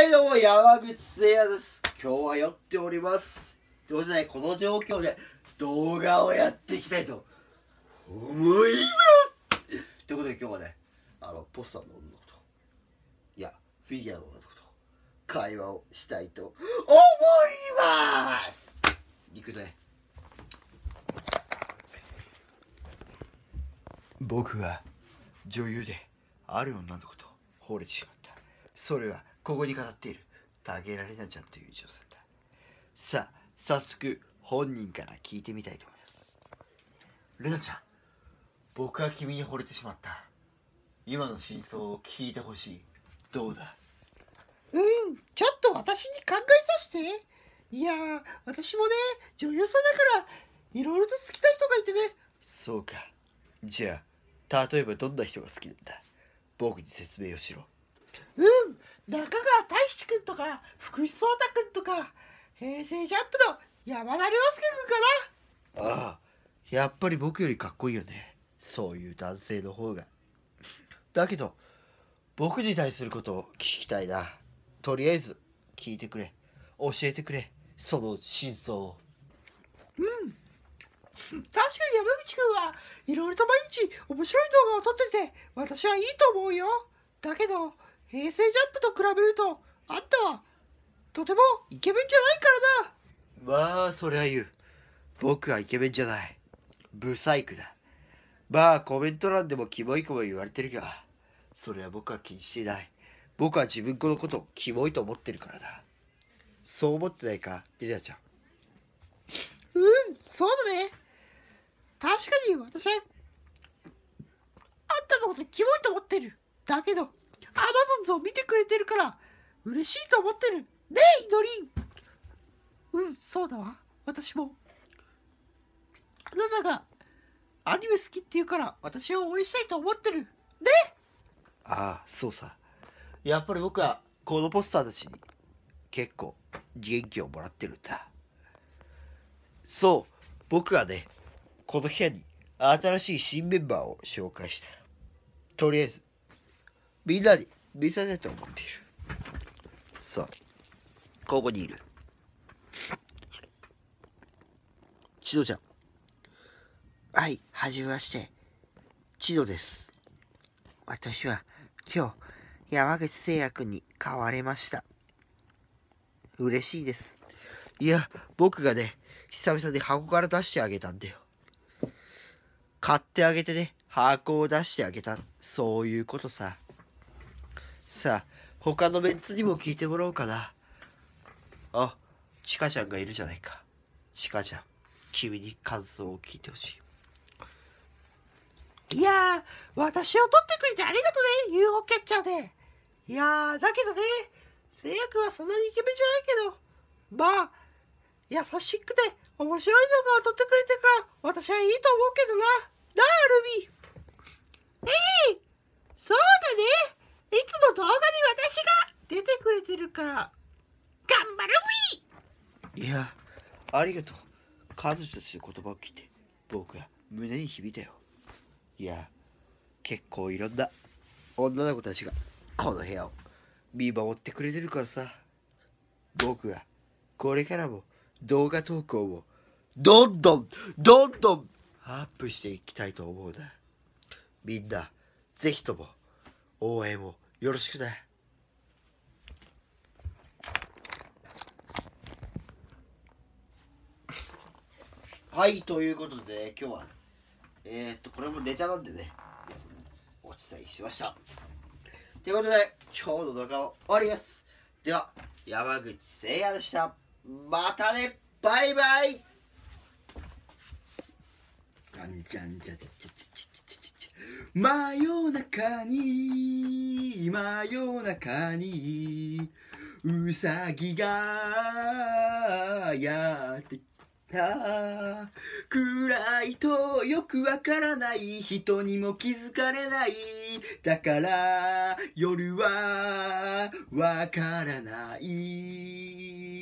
はいどうも、山口聖也です。今日は酔っております。ということで、この状況で動画をやっていきたいと思いますということで今日はね、あの、ポスターの女の子と、いや、フィギュアの女の子と会話をしたいと思いますいくぜ。僕は女優である女の子と惚れてしまった。それはここに飾っているゲられなちゃんという女性ださあ早速本人から聞いてみたいと思いますれなちゃん僕は君に惚れてしまった今の真相を聞いてほしいどうだうんちょっと私に考えさせていや私もね女優さんだからいろいろと好きな人がいてねそうかじゃあ例えばどんな人が好きなんだ僕に説明をしろうん中川大志くんとか福士蒼太くんとか平成ジャンプの山田涼介くんかなああやっぱり僕よりかっこいいよねそういう男性の方がだけど僕に対することを聞きたいなとりあえず聞いてくれ教えてくれその真相をうん確かに山口くんはいろいろと毎日面白い動画を撮ってて私はいいと思うよだけど平成ジャンプと比べるとあんたはとてもイケメンじゃないからなまあそりゃ言う僕はイケメンじゃないブサイクだまあコメント欄でもキモい子も言われてるがそれは僕は気にしていない僕は自分このことキモいと思ってるからだそう思ってないかリラちゃんうんそうだね確かに私はあんたのことキモいと思ってるだけど嬉しいと思ってるねえ祈りうんそうだわ私もあなたがアニメ好きって言うから私を応援したいと思ってるねああそうさやっぱり僕はこのポスターたちに結構元気をもらってるんだそう僕はねこの部屋に新しい新メンバーを紹介したとりあえずみんなに見せたいと思っているさここにいる千度ちゃんはいはじめまして千鳥です私は今日山口製薬に買われました嬉しいですいや僕がね久々に箱から出してあげたんだよ買ってあげてね箱を出してあげたそういうことささあ他のメンツにも聞いてもらおうかな。あ、チカちゃんがいるじゃないか。チカちゃん、君に感想を聞いてほしい。いやー、私を取ってくれてありがとうね、UFO キャッチャーで。いやー、だけどね、制約はそんなにイケメンじゃないけど、まあ、優しくて面白いのが撮ってくれてるから、私はいいと思うけどな。なあ、ルビー。ええー、そうだね。いつも動画に私が出てくれてるから頑張るウィーいやありがとう彼女たちの言葉を聞いて僕は胸に響いたよいや結構いろんな女の子たちがこの部屋を見守ってくれてるからさ僕はこれからも動画投稿をどんどんどんどんアップしていきたいと思うなみんなぜひとも応援をよろしくね。はい、ということで、今日は、えー、っと、これもネタなんでね、お伝えしました。ということで、今日の動画を終わります。では、山口誠也でした。またねバイバイじゃんじゃんじゃじゃじゃ真夜中に真夜中にうさぎがやってきた暗いとよくわからない人にも気づかれないだから夜はわからない